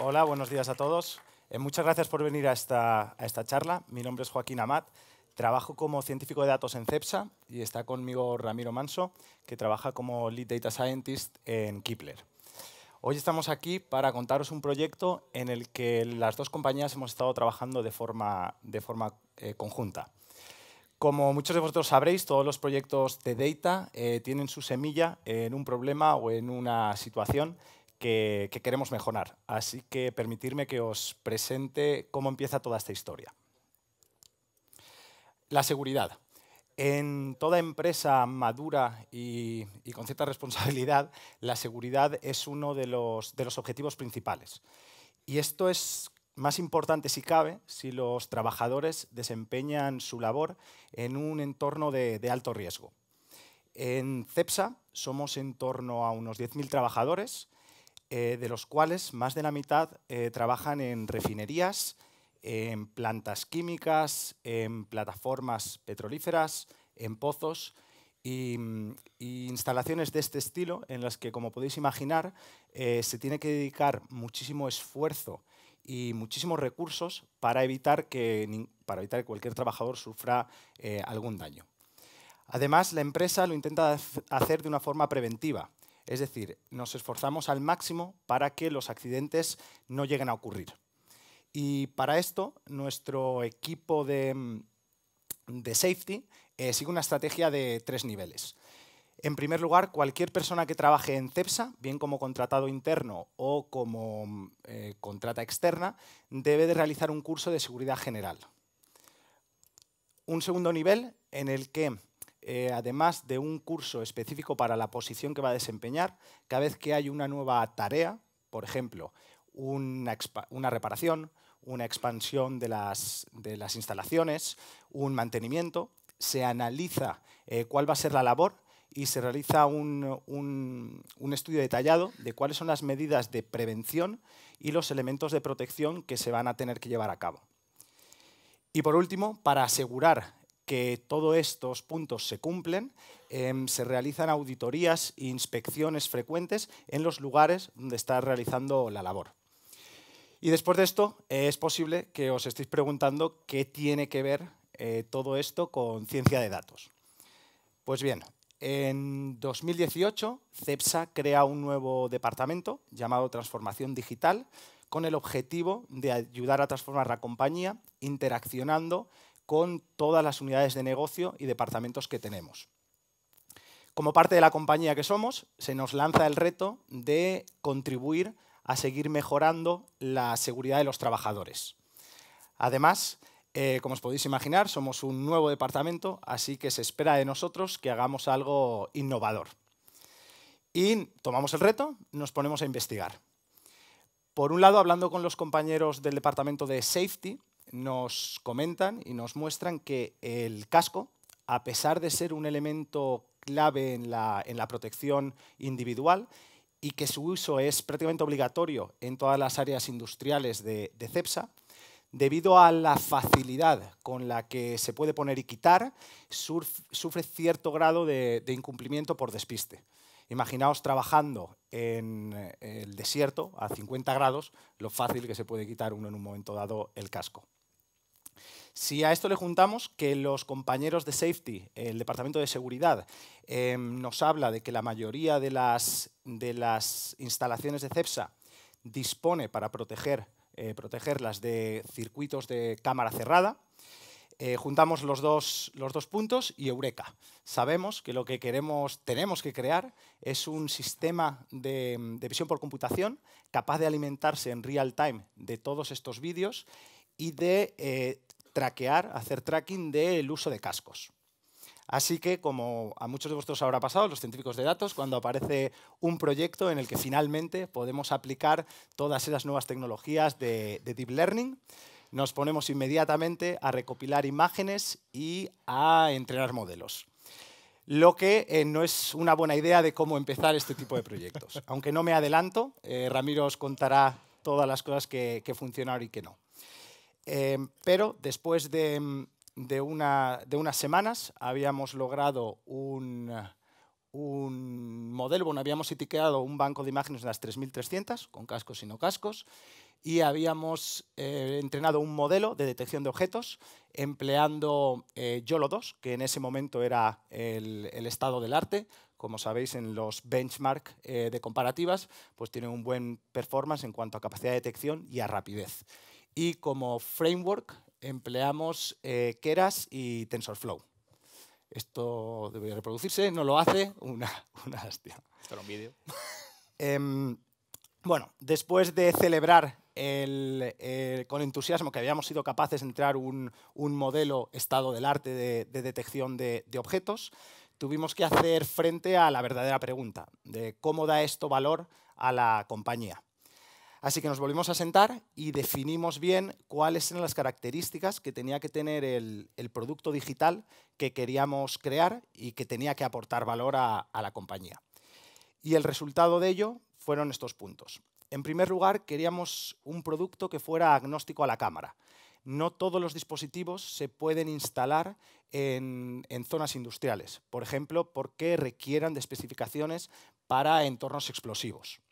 Hola, buenos días a todos. Eh, muchas gracias por venir a esta, charla. Mi nombre es Joaquín Amat. Trabajo como científico de datos en CEPSA y está conmigo Ramiro Manso, que trabaja como Lead Data Scientist en Kepler. Hoy estamos aquí para contaros un proyecto en el que las dos compañías hemos estado trabajando de forma, eh, conjunta. Como muchos de vosotros sabréis, todos los proyectos de data eh, tienen su semilla en un problema o en una situación que, queremos mejorar. Así que permitirme que os presente cómo empieza toda esta historia. La seguridad. En toda empresa madura y, con cierta responsabilidad, la seguridad es uno de los, objetivos principales. Y esto es más importante, si cabe, si los trabajadores desempeñan su labor en un entorno de, de alto riesgo. En CEPSA somos en torno a unos 10.000 trabajadores eh, de los cuales más de la mitad eh, trabajan en refinerías, en plantas químicas, en plataformas petrolíferas, en pozos y, instalaciones de este estilo en las que, como podéis imaginar, eh, se tiene que dedicar muchísimo esfuerzo y muchísimos recursos para evitar que, para evitar que cualquier trabajador sufra algún daño. Además, la empresa lo intenta hacer de una forma preventiva, es decir, nos esforzamos al máximo para que los accidentes no lleguen a ocurrir. Y para esto, nuestro equipo de, mm, safety eh, sigue una estrategia de tres niveles. En primer lugar, cualquier persona que trabaje en CEPSA, bien como contratado interno o como mm, eh, contrata externa, debe de realizar un curso de seguridad general. Un segundo nivel en el que eh, además de un curso específico para la posición que va a desempeñar, cada vez que hay una nueva tarea, por ejemplo, una, reparación, una expansión de las, instalaciones, un mantenimiento, se analiza eh, cuál va a ser la labor y se realiza un, estudio detallado de cuáles son las medidas de prevención y los elementos de protección que se van a tener que llevar a cabo. Y por último, para asegurar que todos estos puntos se cumplen, em, se realizan auditorías e inspecciones frecuentes en los lugares donde está realizando la labor. Y después de esto, es posible que os estéis preguntando qué tiene que ver eh, todo esto con ciencia de datos. Pues bien, en 2018, CEPSA crea un nuevo departamento llamado Transformación Digital, con el objetivo de ayudar a transformar la compañía interaccionando con todas las unidades de negocio y departamentos que tenemos. Como parte de la compañía que somos, se nos lanza el reto de contribuir a seguir mejorando la seguridad de los trabajadores. Además, eh, como os podéis imaginar, somos un nuevo departamento, así que se espera de nosotros que hagamos algo innovador. Y tomamos el reto, nos ponemos a investigar. Por un lado, hablando con los compañeros del departamento de Safety, nos comentan y nos muestran que el casco, a pesar de ser un elemento clave en la, protección individual y que su uso es prácticamente obligatorio en todas las áreas industriales de, CEPSA, debido a la facilidad con la que se puede poner y quitar, sufre cierto grado de, de, incumplimiento por despiste. Imaginaos trabajando en eh, el desierto a 50 grados, lo fácil que se puede quitar uno en un momento dado el casco. Si a esto le juntamos que los compañeros de safety, el departamento de seguridad, em, nos habla de que la mayoría de las, de las instalaciones de CEPSA dispone para proteger, eh, protegerlas de circuitos de cámara cerrada, eh, juntamos los dos, los dos puntos y eureka. Sabemos que lo que queremos, tenemos que crear es un sistema de, visión por computación capaz de alimentarse en real time de todos estos vídeos y de eh, traquear, hacer tracking del uso de cascos. Así que, como a muchos de vosotros habrá pasado, los científicos de datos, cuando aparece un proyecto en el que finalmente podemos aplicar todas esas nuevas tecnologías de, Deep Learning, nos ponemos inmediatamente a recopilar imágenes y a entrenar modelos. Lo que eh, no es una buena idea de cómo empezar este tipo de proyectos. Aunque no me adelanto, eh, Ramiro os contará todas las cosas que, que funcionaron y que no. Em, pero después em, de, unas semanas habíamos logrado un, modelo, bueno, habíamos etiquetado un banco de imágenes de las 3.300, con cascos y no cascos, y habíamos eh, entrenado un modelo de detección de objetos empleando eh, YOLO 2, que en ese momento era el, estado del arte. Como sabéis, en los benchmark eh, de comparativas, pues tiene un buen performance en cuanto a capacidad de detección y a rapidez y como framework empleamos eh, Keras y TensorFlow. Esto debe reproducirse, no lo hace, una, una hostia. vídeo. Em, bueno, después de celebrar con entusiasmo que habíamos sido capaces de entrar un, modelo estado del arte de, detección de, de objetos, tuvimos que hacer frente a la verdadera pregunta de cómo da esto valor a la compañía. Así que nos volvimos a sentar y definimos bien cuáles eran las características que tenía que tener el, producto digital que queríamos crear y que tenía que aportar valor a, la compañía. Y el resultado de ello fueron estos puntos. En primer lugar, queríamos un producto que fuera agnóstico a la cámara. No todos los dispositivos se pueden instalar en, en zonas industriales, por ejemplo, porque requieran de especificaciones para entornos explosivos.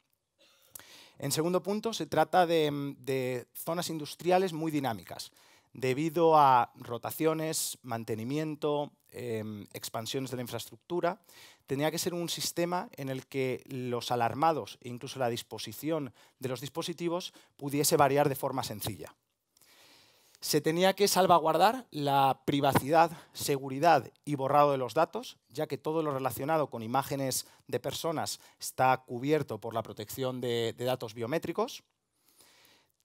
En segundo punto, se trata mm, de, zonas industriales muy dinámicas debido a rotaciones, mantenimiento, em, expansiones de la infraestructura, tenía que ser un sistema en el que los alarmados e incluso la disposición de los dispositivos pudiese variar de forma sencilla se tenía que salvaguardar la privacidad, seguridad y borrado de los datos, ya que todo lo relacionado con imágenes de personas está cubierto por la protección de, datos biométricos.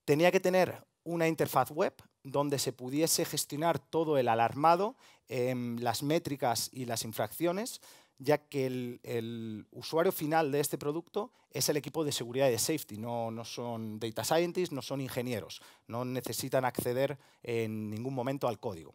Tenía que tener una interfaz web donde se pudiese gestionar todo el alarmado, las métricas y las infracciones, ya que el, usuario final de este producto es el equipo de seguridad y de safety, no, son data scientists, no son ingenieros, no necesitan acceder en ningún momento al código.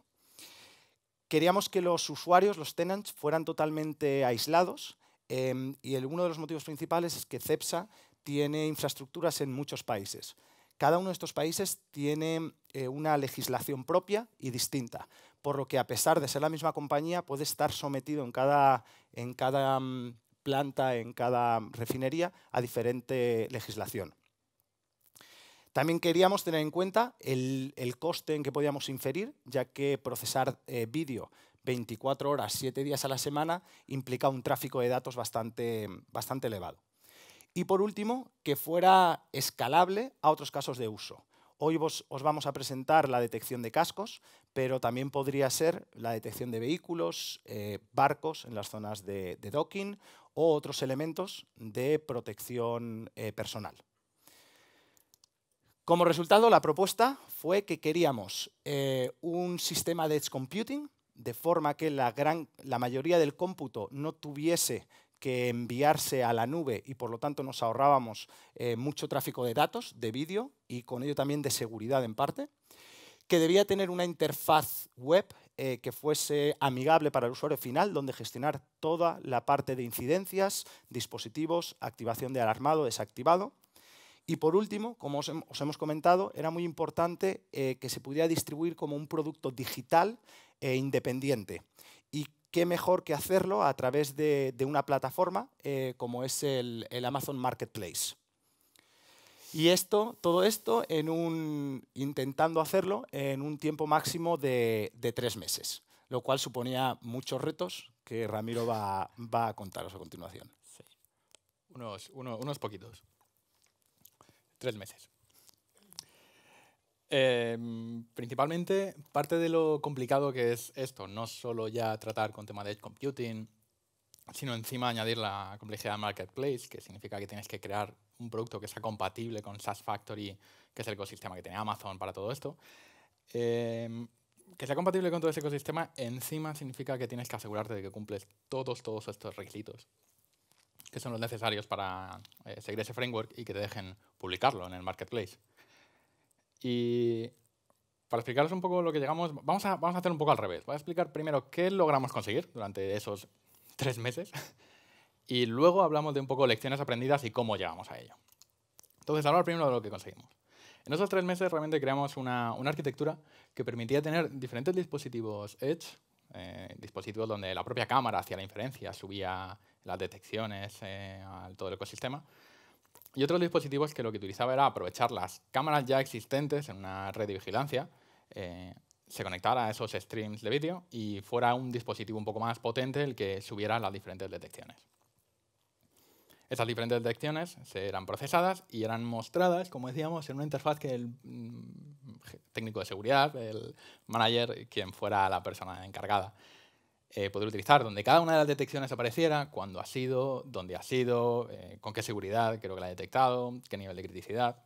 Queríamos que los usuarios, los tenants, fueran totalmente aislados em, y uno de los motivos principales es que CEPSA tiene infraestructuras en muchos países. Cada uno de estos países tiene eh, una legislación propia y distinta por lo que a pesar de ser la misma compañía puede estar sometido en cada, mm, planta, en cada mm, refinería, a diferente legislación. También queríamos tener en cuenta el, coste en que podíamos inferir, ya que procesar eh, vídeo 24 horas, 7 días a la semana, implica un tráfico de datos mm, bastante elevado. Y por último, que fuera escalable a otros casos de uso. Hoy os vamos a presentar la detección de cascos, pero también podría ser la detección de vehículos, eh, barcos en las zonas de, docking o otros elementos de protección eh, personal. Como resultado, la propuesta fue que queríamos eh, un sistema de edge computing, de forma que la, gran, la mayoría del cómputo no tuviese que enviarse a la nube y por lo tanto nos ahorrábamos eh, mucho tráfico de datos, de vídeo y con ello también de seguridad en parte, que debía tener una interfaz web eh, que fuese amigable para el usuario final, donde gestionar toda la parte de incidencias, dispositivos, activación de alarmado, desactivado. Y por último, como os, hemos comentado, era muy importante eh, que se pudiera distribuir como un producto digital e independiente qué mejor que hacerlo a través de, una plataforma eh, como es el, Amazon Marketplace. Y esto, todo esto en un, intentando hacerlo en un tiempo máximo de, tres meses, lo cual suponía muchos retos que Ramiro va, a contaros a continuación. Sí. Unos, unos poquitos. Tres meses. Em, principalmente, parte de lo complicado que es esto, no solo ya tratar con tema de edge computing, sino encima añadir la complejidad de marketplace, que significa que tienes que crear un producto que sea compatible con SaaS Factory, que es el ecosistema que tiene Amazon para todo esto. Em, que sea compatible con todo ese ecosistema, encima significa que tienes que asegurarte de que cumples todos, todos estos requisitos, que son los necesarios para eh, seguir ese framework y que te dejen publicarlo en el marketplace. Y para explicaros un poco lo que llegamos, vamos a, hacer un poco al revés. Voy a explicar primero qué logramos conseguir durante esos tres meses y luego hablamos de un poco lecciones aprendidas y cómo llegamos a ello. Entonces, hablar primero de lo que conseguimos. En esos tres meses realmente creamos una, arquitectura que permitía tener diferentes dispositivos Edge, eh, dispositivos donde la propia cámara hacía la inferencia, subía las detecciones al eh, a todo el ecosistema, y otros dispositivos que lo que utilizaba era aprovechar las cámaras ya existentes en una red de vigilancia, eh, se conectara a esos streams de vídeo y fuera un dispositivo un poco más potente el que subiera las diferentes detecciones. Estas diferentes detecciones eran procesadas y eran mostradas, como decíamos, en una interfaz que el mm, técnico de seguridad, el manager, quien fuera la persona encargada eh, poder utilizar, donde cada una de las detecciones apareciera, cuándo ha sido, dónde ha sido, eh, con qué seguridad creo que la ha detectado, qué nivel de criticidad.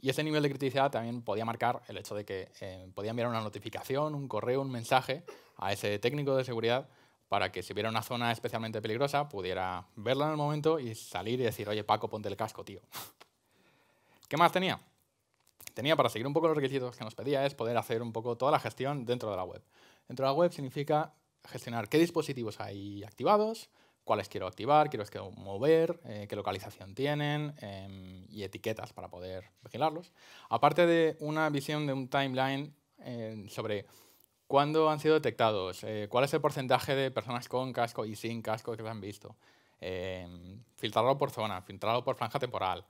Y ese nivel de criticidad también podía marcar el hecho de que eh, podía enviar una notificación, un correo, un mensaje a ese técnico de seguridad para que si hubiera una zona especialmente peligrosa pudiera verla en el momento y salir y decir, oye Paco, ponte el casco, tío. ¿Qué más tenía? Tenía para seguir un poco los requisitos que nos pedía es poder hacer un poco toda la gestión dentro de la web. Dentro de la web significa gestionar qué dispositivos hay activados, cuáles quiero activar, quiero mover, eh, qué localización tienen em, y etiquetas para poder vigilarlos. Aparte de una visión de un timeline eh, sobre cuándo han sido detectados, eh, cuál es el porcentaje de personas con casco y sin casco que se han visto, em, filtrarlo por zona, filtrarlo por franja temporal,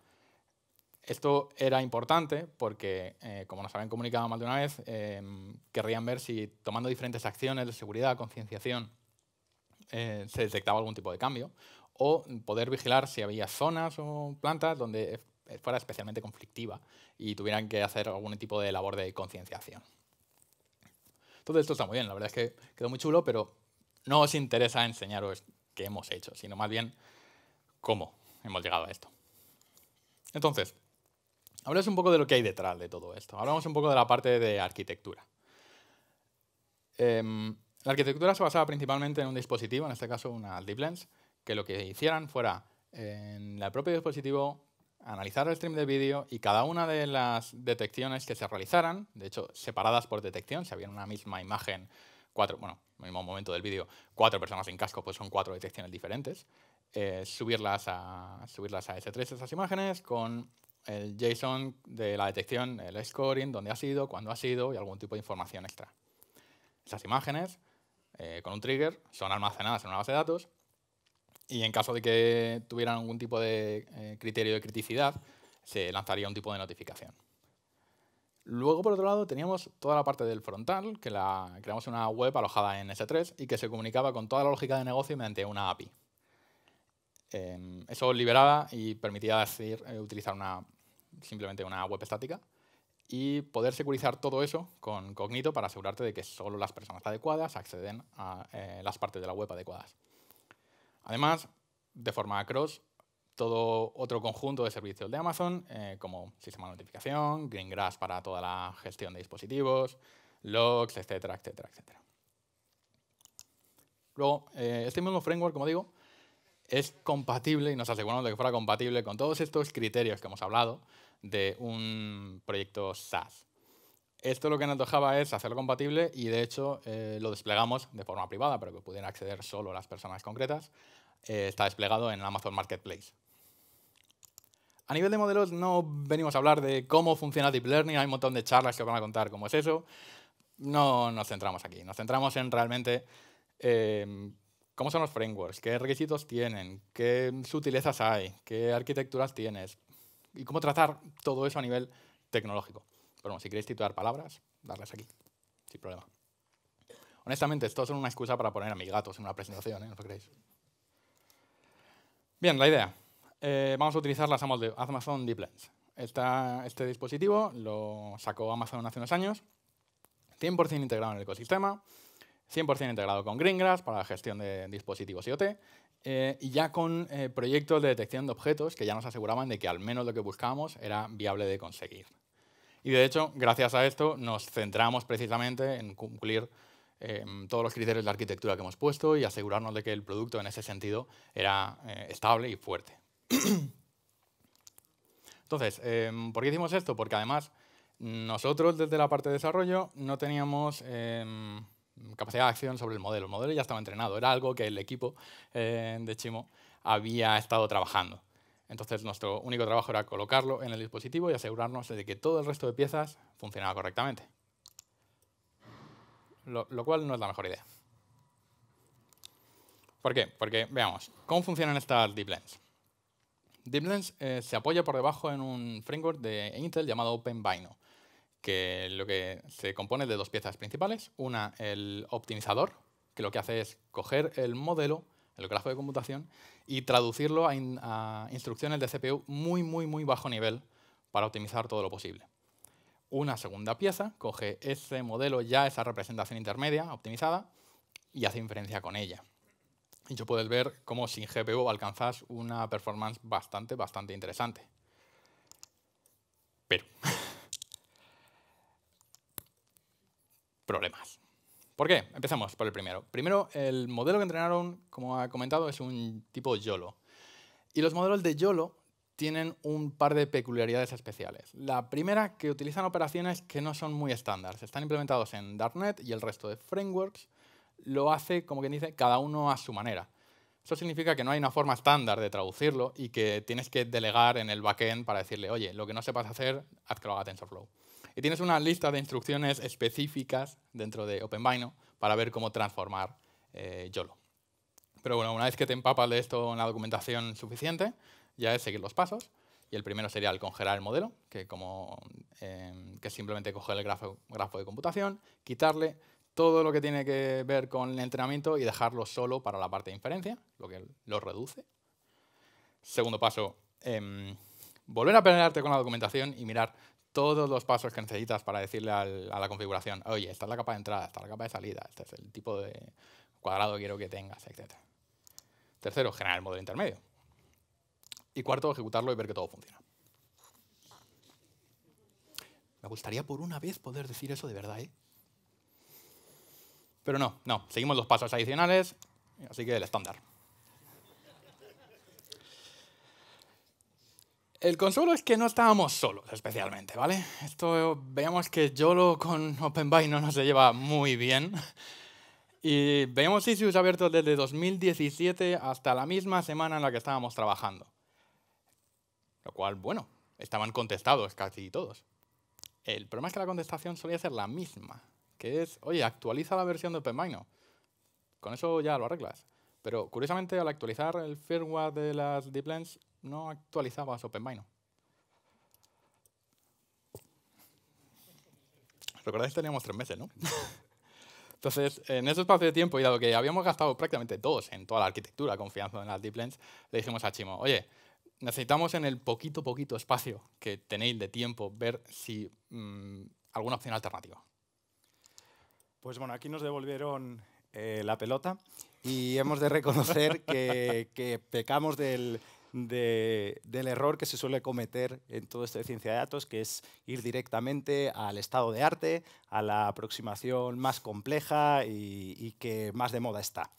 esto era importante porque, eh, como nos habían comunicado más de una vez, em, querrían ver si tomando diferentes acciones de seguridad, concienciación, eh, se detectaba algún tipo de cambio o poder vigilar si había zonas o plantas donde fuera especialmente conflictiva y tuvieran que hacer algún tipo de labor de concienciación. Todo esto está muy bien, la verdad es que quedó muy chulo, pero no os interesa enseñaros qué hemos hecho, sino más bien cómo hemos llegado a esto. Entonces, Hablamos un poco de lo que hay detrás de todo esto. Hablamos un poco de la parte de arquitectura. Em, la arquitectura se basaba principalmente en un dispositivo, en este caso una Deep Lens, que lo que hicieran fuera en el propio dispositivo analizar el stream de vídeo y cada una de las detecciones que se realizaran, de hecho separadas por detección, si había una misma imagen, cuatro, bueno, mismo momento del vídeo, cuatro personas en casco, pues son cuatro detecciones diferentes, eh, subirlas, a, subirlas a S3 esas imágenes con el JSON de la detección, el scoring, dónde ha sido, cuándo ha sido y algún tipo de información extra. Esas imágenes, eh, con un trigger, son almacenadas en una base de datos y en caso de que tuvieran algún tipo de eh, criterio de criticidad, se lanzaría un tipo de notificación. Luego, por otro lado, teníamos toda la parte del frontal, que la, creamos una web alojada en S3 y que se comunicaba con toda la lógica de negocio mediante una API. Em, eso liberaba y permitía eh, utilizar una simplemente una web estática, y poder securizar todo eso con Cognito para asegurarte de que solo las personas adecuadas acceden a eh, las partes de la web adecuadas. Además, de forma cross, todo otro conjunto de servicios de Amazon, eh, como sistema de notificación, Greengrass para toda la gestión de dispositivos, logs, etcétera, etcétera, etcétera. Luego, eh, este mismo framework, como digo, es compatible y nos aseguramos de que fuera compatible con todos estos criterios que hemos hablado, de un proyecto SaaS. Esto lo que nos dejaba es hacerlo compatible y de hecho eh, lo desplegamos de forma privada pero que pudieran acceder solo las personas concretas. Eh, está desplegado en Amazon Marketplace. A nivel de modelos no venimos a hablar de cómo funciona Deep Learning, hay un montón de charlas que van a contar cómo es eso. No nos centramos aquí, nos centramos en realmente eh, cómo son los frameworks, qué requisitos tienen, qué sutilezas hay, qué arquitecturas tienes, y cómo trazar todo eso a nivel tecnológico. Pero bueno, si queréis titular palabras, darles aquí, sin problema. Honestamente, esto es una excusa para poner a mis gatos en una presentación, ¿eh? ¿No os creéis? Bien, la idea. Eh, vamos a utilizar las Amazon Deep Lens. este dispositivo lo sacó Amazon hace unos años, 100% integrado en el ecosistema, 100% integrado con Greengrass para la gestión de dispositivos IoT eh, y ya con eh, proyectos de detección de objetos que ya nos aseguraban de que al menos lo que buscábamos era viable de conseguir. Y de hecho, gracias a esto, nos centramos precisamente en cumplir eh, todos los criterios de arquitectura que hemos puesto y asegurarnos de que el producto en ese sentido era estable y fuerte. Entonces, em, ¿por qué hicimos esto? Porque además nosotros desde la parte de desarrollo no teníamos em, capacidad de acción sobre el modelo. El modelo ya estaba entrenado, era algo que el equipo eh, de Chimo había estado trabajando. Entonces nuestro único trabajo era colocarlo en el dispositivo y asegurarnos de que todo el resto de piezas funcionaba correctamente. Lo, cual no es la mejor idea. ¿Por qué? Porque veamos, ¿cómo funcionan estas DeepLens? DeepLens eh, se apoya por debajo en un framework de Intel llamado OpenBino que lo que se compone de dos piezas principales. Una, el optimizador, que lo que hace es coger el modelo, el grafo de computación, y traducirlo a, instrucciones de CPU muy, muy, muy bajo nivel para optimizar todo lo posible. Una segunda pieza coge ese modelo, ya esa representación intermedia optimizada, y hace inferencia con ella. Y yo puedes ver cómo sin GPU alcanzas una performance bastante, bastante interesante. Pero problemas. ¿Por qué? Empezamos por el primero. Primero, el modelo que entrenaron, como ha comentado, es un tipo YOLO. Y los modelos de YOLO tienen un par de peculiaridades especiales. La primera, que utilizan operaciones que no son muy estándar. Están implementados en Darknet y el resto de frameworks. Lo hace, como quien dice, cada uno a su manera. Eso significa que no hay una forma estándar de traducirlo y que tienes que delegar en el backend para decirle, oye, lo que no sepas hacer, haz que lo haga TensorFlow y tienes una lista de instrucciones específicas dentro de OpenBino para ver cómo transformar eh, YOLO. Pero bueno, una vez que te empapas de esto en la documentación suficiente, ya es seguir los pasos. Y el primero sería el congelar el modelo, que, como, em, que simplemente coger el grafo, de computación, quitarle todo lo que tiene que ver con el entrenamiento y dejarlo solo para la parte de inferencia, lo que lo reduce. Segundo paso, em, volver a pelearte con la documentación y mirar todos los pasos que necesitas para decirle a la configuración, oye, esta es la capa de entrada, esta es la capa de salida, este es el tipo de cuadrado que quiero que tengas, etc. Tercero, generar el modelo intermedio. Y cuarto, ejecutarlo y ver que todo funciona. Me gustaría por una vez poder decir eso de verdad, ¿eh? Pero no, no, seguimos los pasos adicionales, así que el estándar. El consuelo es que no estábamos solos, especialmente, ¿vale? Esto veamos que YOLO con OpenBay no se lleva muy bien. Y veíamos issues abiertos desde 2017 hasta la misma semana en la que estábamos trabajando. Lo cual, bueno, estaban contestados casi todos. El problema es que la contestación solía ser la misma, que es, oye, actualiza la versión de OpenBino. Con eso ya lo arreglas. Pero curiosamente, al actualizar el firmware de las DeepLens, no actualizabas OpenBino? Recordáis, teníamos tres meses, ¿no? Entonces, en ese espacio de tiempo, y dado que habíamos gastado prácticamente todos en toda la arquitectura confianza en las DeepLens, le dijimos a Chimo, oye, necesitamos en el poquito, poquito espacio que tenéis de tiempo ver si mm, alguna opción alternativa. Pues bueno, aquí nos devolvieron eh, la pelota y hemos de reconocer que pecamos del, del error que se suele cometer en todo esto de ciencia de datos, que es ir directamente al estado de arte, a la aproximación más compleja y, que más de moda está.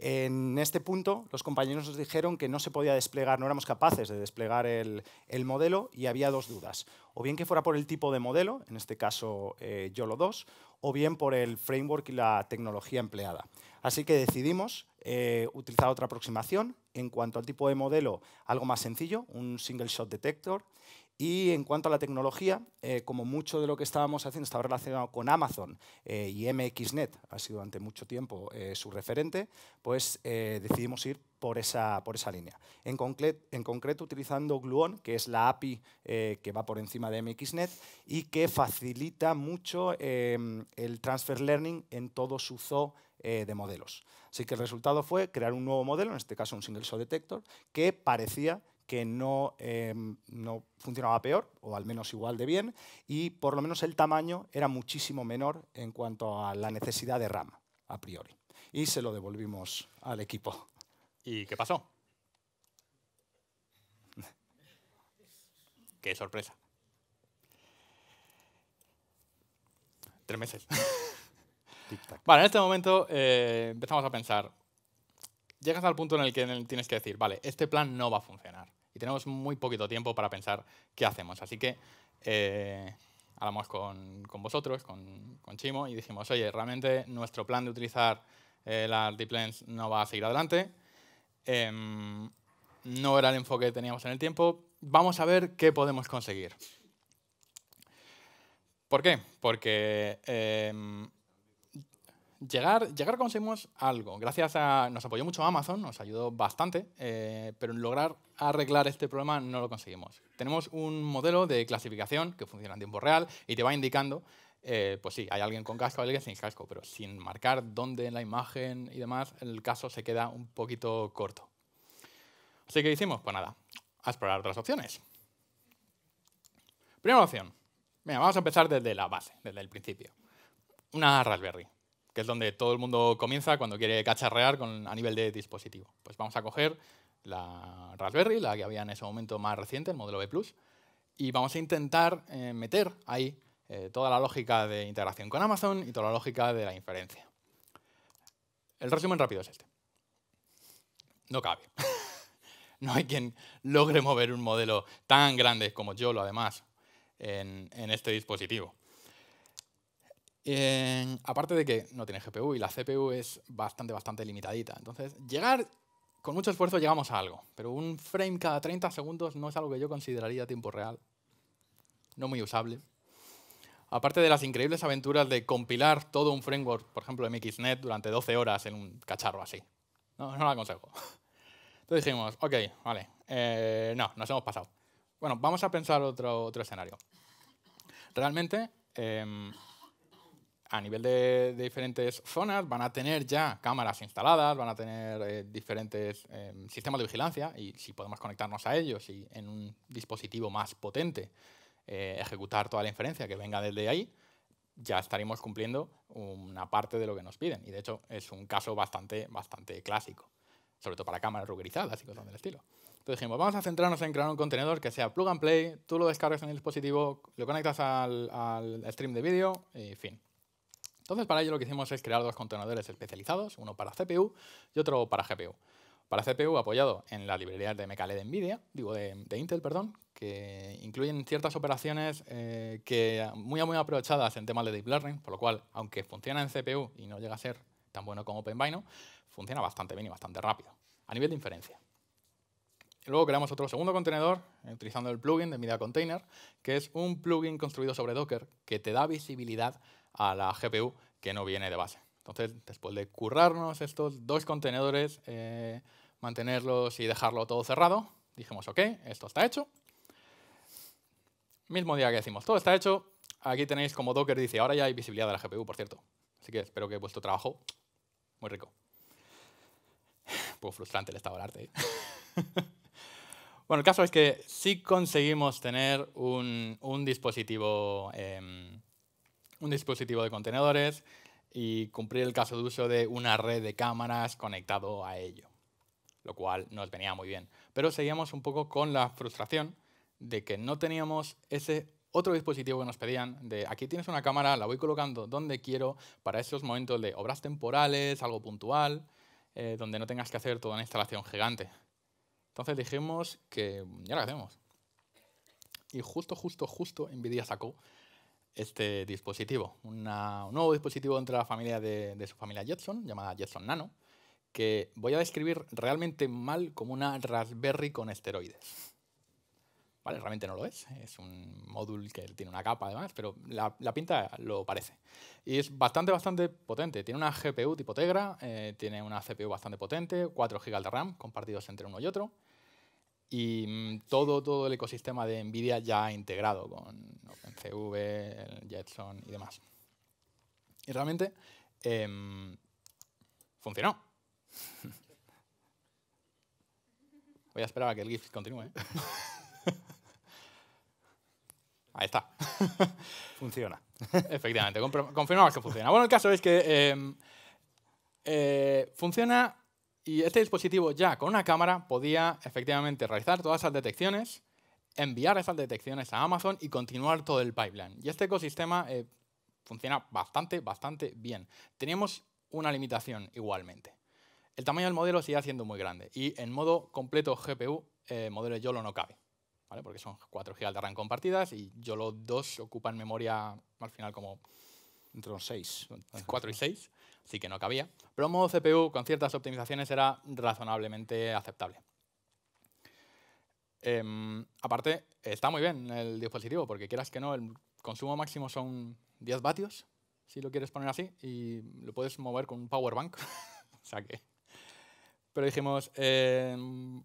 En este punto, los compañeros nos dijeron que no se podía desplegar, no éramos capaces de desplegar el, modelo y había dos dudas. O bien que fuera por el tipo de modelo, en este caso eh, YOLO 2, o bien por el framework y la tecnología empleada. Así que decidimos eh, utilizar otra aproximación en cuanto al tipo de modelo, algo más sencillo, un single shot detector, y en cuanto a la tecnología, eh, como mucho de lo que estábamos haciendo estaba relacionado con Amazon eh, y MXNet, ha sido durante mucho tiempo eh, su referente, pues decidimos ir por esa, por esa línea. En, en concreto, utilizando Gluon, que es la API que va por encima de MXNet y que facilita mucho em, el transfer learning en todo su zoo de modelos. Así que el resultado fue crear un nuevo modelo, en este caso un single show detector, que parecía que em, no, funcionaba peor, o al menos igual de bien, y por lo menos el tamaño era muchísimo menor en cuanto a la necesidad de RAM, a priori. Y se lo devolvimos al equipo. ¿Y qué pasó? qué sorpresa. Tres meses. vale, en este momento eh, empezamos a pensar. Llegas al punto en el que tienes que decir, vale, este plan no va a funcionar y tenemos muy poquito tiempo para pensar qué hacemos. Así que eh, hablamos con, vosotros, con, Chimo, y dijimos, oye, realmente nuestro plan de utilizar eh, las Deep Lens no va a seguir adelante. Em, no era el enfoque que teníamos en el tiempo. Vamos a ver qué podemos conseguir. ¿Por qué? Porque em, llegar, llegar conseguimos algo. Gracias a. Nos apoyó mucho Amazon, nos ayudó bastante, eh, pero en lograr arreglar este problema no lo conseguimos. Tenemos un modelo de clasificación que funciona en tiempo real y te va indicando, eh, pues sí, hay alguien con casco, o alguien sin casco, pero sin marcar dónde en la imagen y demás, el caso se queda un poquito corto. Así que hicimos, pues nada, a explorar otras opciones. Primera opción. vamos a empezar desde la base, desde el principio. Una Raspberry, que es donde todo el mundo comienza cuando quiere cacharrear con, a nivel de dispositivo. Pues vamos a coger la Raspberry, la que había en ese momento más reciente, el modelo B+, y vamos a intentar eh, meter ahí eh, toda la lógica de integración con Amazon y toda la lógica de la inferencia. El resumen rápido es este. No cabe. no hay quien logre mover un modelo tan grande como yo lo además, en, este dispositivo. aparte de que no tiene GPU y la CPU es bastante, bastante limitadita. Entonces, llegar con mucho esfuerzo llegamos a algo, pero un frame cada 30 segundos no es algo que yo consideraría tiempo real. No muy usable. Aparte de las increíbles aventuras de compilar todo un framework, por ejemplo, de Net, durante 12 horas en un cacharro así. No, no lo aconsejo. Entonces dijimos, ok, vale, eh, no, nos hemos pasado. Bueno, vamos a pensar otro, otro escenario. Realmente, em, a nivel de, diferentes zonas van a tener ya cámaras instaladas, van a tener eh, diferentes em, sistemas de vigilancia y si podemos conectarnos a ellos y en un dispositivo más potente eh, ejecutar toda la inferencia que venga desde ahí, ya estaremos cumpliendo una parte de lo que nos piden. Y de hecho es un caso bastante, bastante clásico, sobre todo para cámaras rugerizadas y cosas del estilo. Entonces dijimos, vamos a centrarnos en crear un contenedor que sea plug and play, tú lo descargas en el dispositivo, lo conectas al, al stream de vídeo y fin entonces para ello lo que hicimos es crear dos contenedores especializados, uno para CPU y otro para GPU. Para CPU apoyado en la librería de MKL de NVIDIA, digo de, Intel, perdón, que incluyen ciertas operaciones eh, que muy, muy aprovechadas en temas de Deep Learning, por lo cual, aunque funciona en CPU y no llega a ser tan bueno como OpenVINO, funciona bastante bien y bastante rápido, a nivel de inferencia. luego creamos otro segundo contenedor eh, utilizando el plugin de Media Container, que es un plugin construido sobre Docker que te da visibilidad a la GPU que no viene de base. Entonces, después de currarnos estos dos contenedores, eh, mantenerlos y dejarlo todo cerrado, dijimos, ok, esto está hecho. Mismo día que decimos, todo está hecho, aquí tenéis como Docker dice, ahora ya hay visibilidad de la GPU, por cierto. Así que espero que vuestro trabajo, muy rico. Un poco pues frustrante el estado del arte. ¿eh? bueno, el caso es que sí conseguimos tener un, dispositivo em, un dispositivo de contenedores y cumplir el caso de uso de una red de cámaras conectado a ello, lo cual nos venía muy bien. Pero seguíamos un poco con la frustración de que no teníamos ese otro dispositivo que nos pedían de aquí tienes una cámara, la voy colocando donde quiero para esos momentos de obras temporales, algo puntual, eh, donde no tengas que hacer toda una instalación gigante. Entonces dijimos que ya lo hacemos. Y justo, justo, justo, NVIDIA sacó este dispositivo, un nuevo dispositivo dentro de la familia de, su familia Jetson, llamada Jetson Nano, que voy a describir realmente mal como una Raspberry con esteroides. Vale, realmente no lo es. Es un módulo que tiene una capa además, pero la, pinta lo parece. Y es bastante, bastante potente. Tiene una GPU tipo Tegra, eh, tiene una CPU bastante potente, 4 GB de RAM compartidos entre uno y otro. Y mm, todo, todo el ecosistema de NVIDIA ya ha integrado con OpenCV, Jetson y demás. Y realmente em, funcionó. Voy a esperar a que el GIF continúe. Ahí está. Funciona. Efectivamente, confirmamos que funciona. Bueno, el caso es que em, eh, funciona y este dispositivo ya con una cámara podía efectivamente realizar todas esas detecciones, enviar esas detecciones a Amazon y continuar todo el pipeline. Y este ecosistema eh, funciona bastante, bastante bien. Teníamos una limitación igualmente. El tamaño del modelo sigue siendo muy grande y en modo completo GPU, el eh, modelo YOLO no cabe, ¿vale? porque son 4 GB de RAM compartidas y YOLO 2 en memoria al final como... Entre los 6. 4 y 6 sí que no cabía, pero un modo CPU con ciertas optimizaciones era razonablemente aceptable. Em, aparte, está muy bien el dispositivo, porque quieras que no, el consumo máximo son 10 vatios, si lo quieres poner así, y lo puedes mover con un power bank. o sea que... Pero dijimos, em,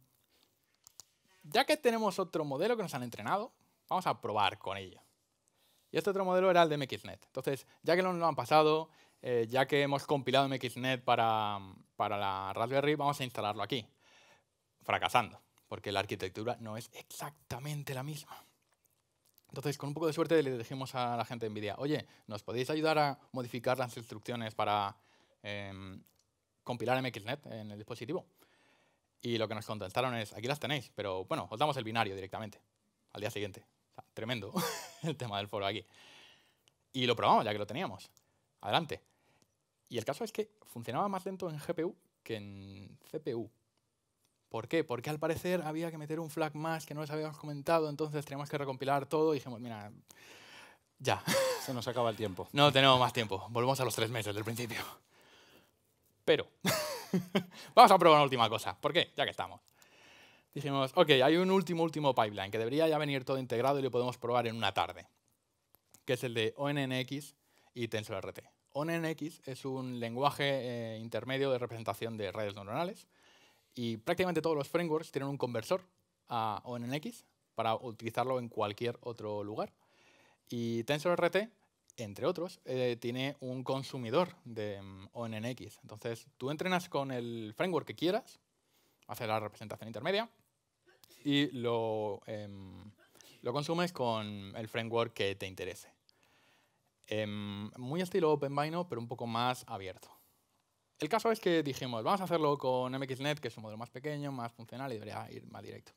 ya que tenemos otro modelo que nos han entrenado, vamos a probar con ello. Y este otro modelo era el de MXNet. Entonces, ya que no lo han pasado, eh, ya que hemos compilado MXNet para, para la Raspberry, vamos a instalarlo aquí, fracasando, porque la arquitectura no es exactamente la misma. Entonces, con un poco de suerte le dijimos a la gente de NVIDIA, oye, ¿nos podéis ayudar a modificar las instrucciones para em, compilar MXNet en el dispositivo? Y lo que nos contestaron es, aquí las tenéis, pero bueno, os damos el binario directamente, al día siguiente. tremendo el tema del foro aquí. Y lo probamos, ya que lo teníamos. Adelante. Y el caso es que funcionaba más lento en GPU que en CPU. ¿Por qué? Porque al parecer había que meter un flag más que no les habíamos comentado, entonces teníamos que recompilar todo y dijimos, mira, ya. Se nos acaba el tiempo. no tenemos más tiempo. Volvemos a los tres meses del principio. Pero vamos a probar una última cosa. ¿Por qué? Ya que estamos. Dijimos, ok, hay un último, último pipeline que debería ya venir todo integrado y lo podemos probar en una tarde, que es el de ONNX y TensorRT. ONNX es un lenguaje eh, intermedio de representación de redes neuronales y prácticamente todos los frameworks tienen un conversor a ONNX para utilizarlo en cualquier otro lugar. Y TensorRT, entre otros, eh, tiene un consumidor de mm, ONNX. Entonces, tú entrenas con el framework que quieras, haces la representación intermedia, y lo, em, lo consumes con el framework que te interese. Em, muy estilo OpenVINO, pero un poco más abierto. El caso es que dijimos, vamos a hacerlo con MXNet, que es un modelo más pequeño, más funcional y debería ir más directo.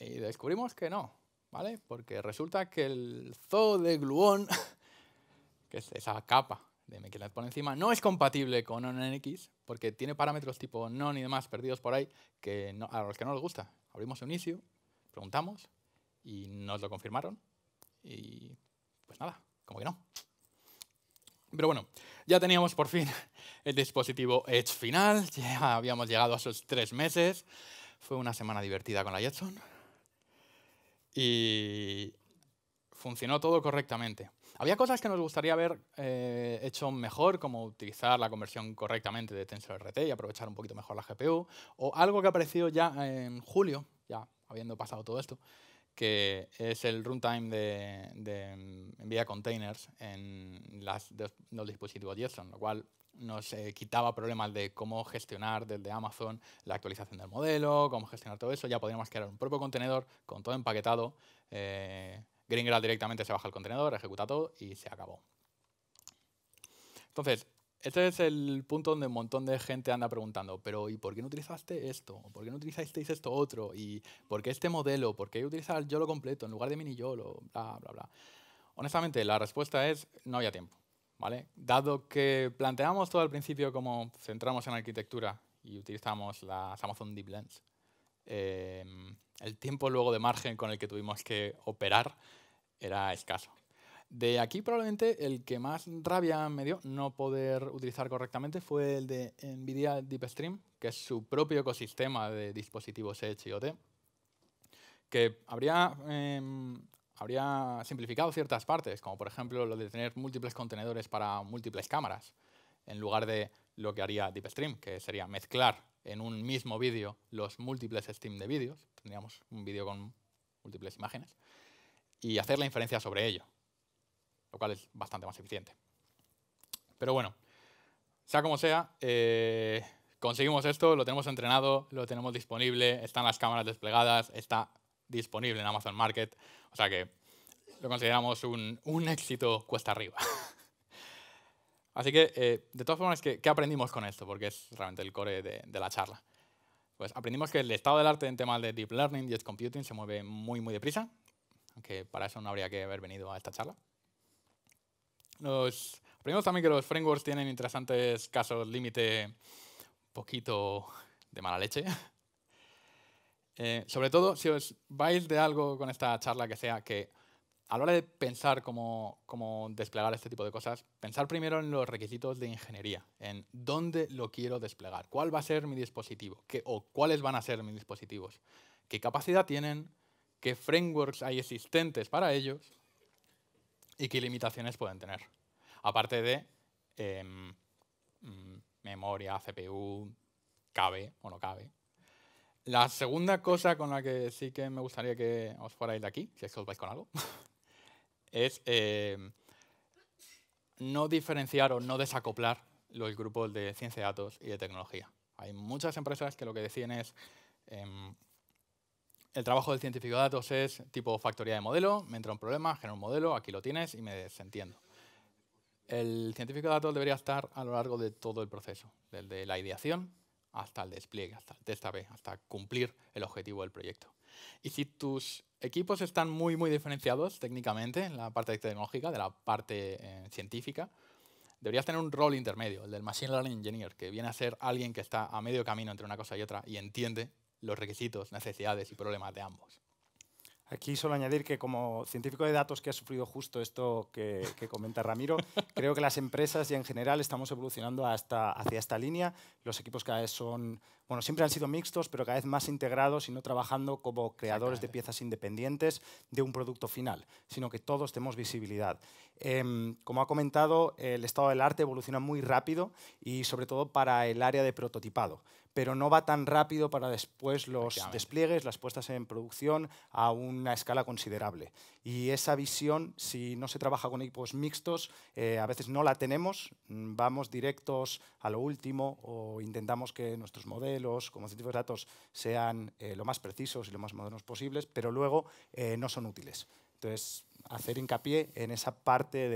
Y descubrimos que no, ¿vale? Porque resulta que el zoo de gluón, que es esa capa de MXNet por encima, no es compatible con ONNX porque tiene parámetros tipo non y demás perdidos por ahí que a los que no les gusta. Abrimos un inicio, preguntamos y nos lo confirmaron y pues nada, como que no. Pero bueno, ya teníamos por fin el dispositivo Edge final, ya habíamos llegado a esos tres meses, fue una semana divertida con la Jetson y funcionó todo correctamente. Había cosas que nos gustaría haber eh, hecho mejor, como utilizar la conversión correctamente de TensorRT y aprovechar un poquito mejor la GPU, o algo que apareció ya en julio, ya habiendo pasado todo esto, que es el runtime de, de, mm, vía containers en las, los dispositivos JSON, lo cual nos quitaba problemas de cómo gestionar desde Amazon la actualización del modelo, cómo gestionar todo eso. Ya podríamos crear un propio contenedor con todo empaquetado. Eh, Greengrass directamente se baja el contenedor, ejecuta todo y se acabó. Entonces, este es el punto donde un montón de gente anda preguntando, pero ¿y por qué no utilizaste esto? ¿Por qué no utilizasteis esto otro? ¿Y por qué este modelo? ¿Por qué utilizar yo YOLO completo en lugar de mini YOLO? Bla, bla, bla. Honestamente, la respuesta es no había tiempo. ¿vale? Dado que planteamos todo al principio como centramos en arquitectura y utilizamos las Amazon Deep Lens, eh, el tiempo luego de margen con el que tuvimos que operar era escaso. De aquí probablemente el que más rabia me dio no poder utilizar correctamente fue el de NVIDIA DeepStream, que es su propio ecosistema de dispositivos Edge IoT, que habría, em, habría simplificado ciertas partes, como por ejemplo lo de tener múltiples contenedores para múltiples cámaras, en lugar de lo que haría DeepStream, que sería mezclar en un mismo vídeo los múltiples stream de vídeos, tendríamos un vídeo con múltiples imágenes, y hacer la inferencia sobre ello lo cual es bastante más eficiente. Pero bueno, sea como sea, eh, conseguimos esto, lo tenemos entrenado, lo tenemos disponible, están las cámaras desplegadas, está disponible en Amazon Market, o sea que lo consideramos un, éxito cuesta arriba. Así que, eh, de todas formas, ¿qué, aprendimos con esto? Porque es realmente el core de, la charla. Pues aprendimos que el estado del arte en temas de Deep Learning y Edge Computing se mueve muy, muy deprisa, aunque para eso no habría que haber venido a esta charla. Los, también que los frameworks tienen interesantes casos límite un poquito de mala leche. Eh, sobre todo, si os vais de algo con esta charla, que sea que a la hora de pensar cómo, desplegar este tipo de cosas, pensar primero en los requisitos de ingeniería, en dónde lo quiero desplegar, cuál va a ser mi dispositivo, qué, o cuáles van a ser mis dispositivos, qué capacidad tienen, qué frameworks hay existentes para ellos y qué limitaciones pueden tener. Aparte de em, mm, memoria, CPU, cabe o no cabe. La segunda cosa con la que sí que me gustaría que os fuerais de aquí, si es que os vais con algo, es em, no diferenciar o no desacoplar los grupos de ciencia de datos y de tecnología. Hay muchas empresas que lo que deciden es, em, el trabajo del científico de datos es tipo factoría de modelo, me entra un problema, genero un modelo, aquí lo tienes y me desentiendo. El científico de datos debería estar a lo largo de todo el proceso, desde la ideación hasta el despliegue, hasta el test hasta cumplir el objetivo del proyecto. Y si tus equipos están muy, muy diferenciados técnicamente en la parte tecnológica, de la parte eh, científica, deberías tener un rol intermedio, el del Machine Learning Engineer, que viene a ser alguien que está a medio camino entre una cosa y otra y entiende los requisitos, necesidades y problemas de ambos. Aquí solo añadir que como científico de datos que ha sufrido justo esto que, que comenta Ramiro, creo que las empresas y en general estamos evolucionando hasta, hacia esta línea. Los equipos cada vez son, bueno, siempre han sido mixtos, pero cada vez más integrados y no trabajando como creadores de piezas independientes de un producto final, sino que todos tenemos visibilidad. Em, como ha comentado, el estado del arte evoluciona muy rápido y sobre todo para el área de prototipado pero no va tan rápido para después los despliegues, las puestas en producción a una escala considerable. Y esa visión, si no se trabaja con equipos mixtos, eh, a veces no la tenemos, mm, vamos directos a lo último o intentamos que nuestros modelos, como científicos de datos, sean eh, lo más precisos y lo más modernos posibles, pero luego eh, no son útiles. Entonces, hacer hincapié en esa parte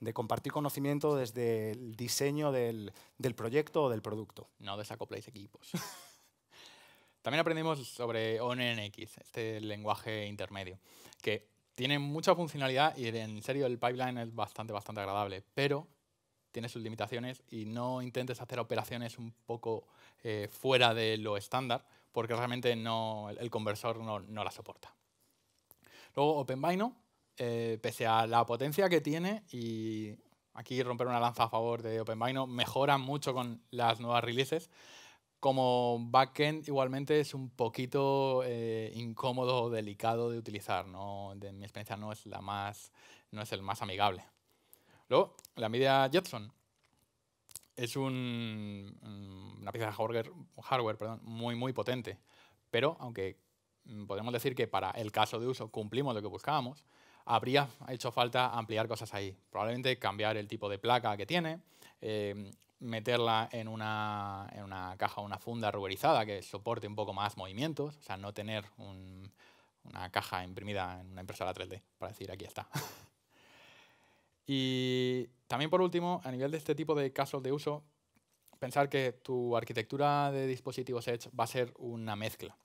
de, compartir conocimiento desde el diseño del, proyecto o del producto. No desacopléis equipos. También aprendimos sobre ONNX, este lenguaje intermedio, que tiene mucha funcionalidad y en serio el pipeline es bastante, bastante agradable, pero tiene sus limitaciones y no intentes hacer operaciones un poco eh, fuera de lo estándar, porque realmente no, el, conversor no la soporta. Luego OpenVino, eh, pese a la potencia que tiene y aquí romper una lanza a favor de OpenVino, mejora mucho con las nuevas releases. Como backend igualmente es un poquito eh, incómodo o delicado de utilizar. ¿no? De mi experiencia no es, la más, no es el más amigable. Luego, la media Jetson. Es una pieza de hardware, hardware muy, muy potente. Pero, aunque Mm, podemos decir que para el caso de uso cumplimos lo que buscábamos, habría hecho falta ampliar cosas ahí. Probablemente cambiar el tipo de placa que tiene, eh, meterla en una, caja o una funda ruberizada que soporte un poco más movimientos, o sea, no tener una caja imprimida en una impresora 3D, para decir aquí está. y también por último, a nivel de este tipo de casos de uso, pensar que tu arquitectura de dispositivos Edge va a ser una mezcla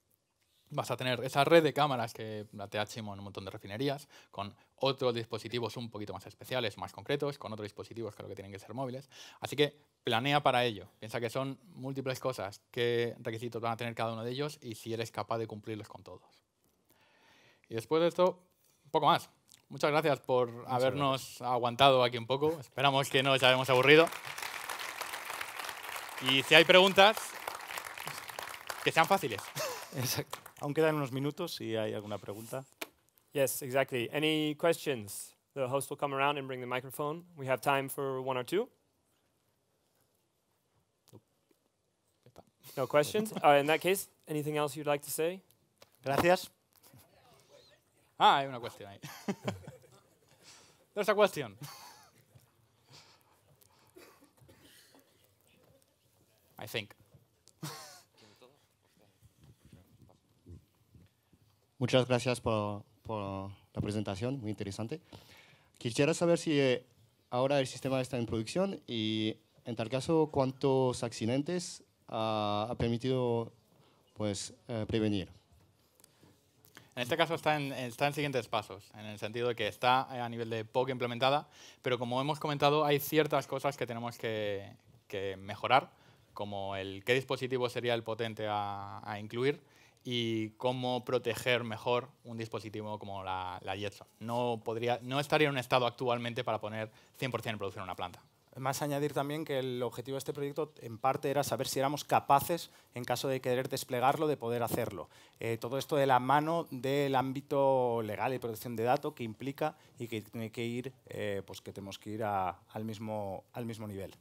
vas a tener esa red de cámaras que la THM en un montón de refinerías, con otros dispositivos un poquito más especiales, más concretos, con otros dispositivos que lo que tienen que ser móviles. Así que planea para ello. Piensa que son múltiples cosas, qué requisitos van a tener cada uno de ellos y si eres capaz de cumplirlos con todos. Y después de esto, un poco más. Muchas gracias por habernos aguantado aquí un poco. Esperamos que no os hayamos aburrido. Y si hay preguntas, que sean fáciles. Exacto. Aún quedan unos minutos si hay alguna pregunta. Yes, exactly. Any questions? The host will come around and bring the microphone. We have time for one or two. No questions? preguntas. Uh, in that case, anything else you'd like to say? Gracias. Ah, hay una cuestión ahí. una cuestión. Creo I think. Muchas gracias por, la presentación, muy interesante. Quisiera saber si eh, ahora el sistema está en producción y, en tal caso, cuántos accidentes ha, permitido pues, eh, prevenir. En este caso está en, está en siguientes pasos, en el sentido de que está eh, a nivel de POC implementada, pero como hemos comentado, hay ciertas cosas que tenemos que, mejorar, como el qué dispositivo sería el potente a incluir, y cómo proteger mejor un dispositivo como la, la No, podría, estaría en un estado actualmente para poner 100% en producción una planta. Más añadir también que el objetivo de este proyecto en parte era saber si éramos capaces, en caso de querer desplegarlo, de poder hacerlo. Eh, todo esto de la mano del ámbito legal y protección de datos que implica y que tiene que ir, eh, pues que tenemos que ir al mismo nivel.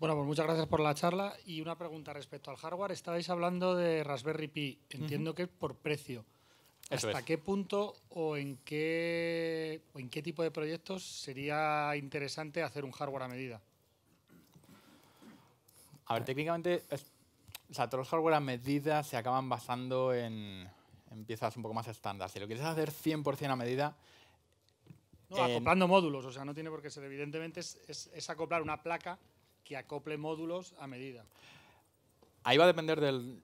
Bueno, pues muchas gracias por la charla y una pregunta respecto al hardware. Estabais hablando de Raspberry Pi, entiendo que por precio. ¿Hasta qué punto o en qué, o en qué tipo de proyectos sería interesante hacer un hardware a medida? A ver, técnicamente, o sea, todos los hardware a medida se acaban basando en, piezas un poco más estándar. Si lo quieres hacer 100% a medida... No, acoplando módulos, o sea, no tiene por qué ser. Evidentemente es, es acoplar una placa que acople módulos a medida. Ahí va a depender del...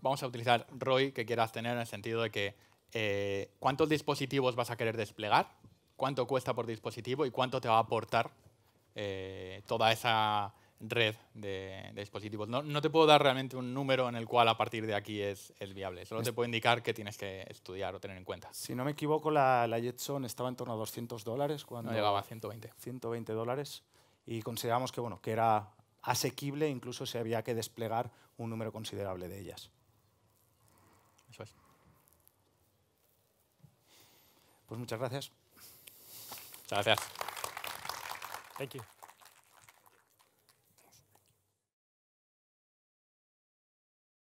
Vamos a utilizar ROI que quieras tener en el sentido de que eh, cuántos dispositivos vas a querer desplegar, cuánto cuesta por dispositivo y cuánto te va a aportar eh, toda esa red de, dispositivos. No, te puedo dar realmente un número en el cual a partir de aquí es, viable. Solo te puedo indicar que tienes que estudiar o tener en cuenta. Si no me equivoco, la, Jetson estaba en torno a 200 dólares cuando... No llegaba a 120. 120 dólares y consideramos que, bueno, que era asequible incluso si había que desplegar un número considerable de ellas. Pues muchas gracias. Muchas gracias. Thank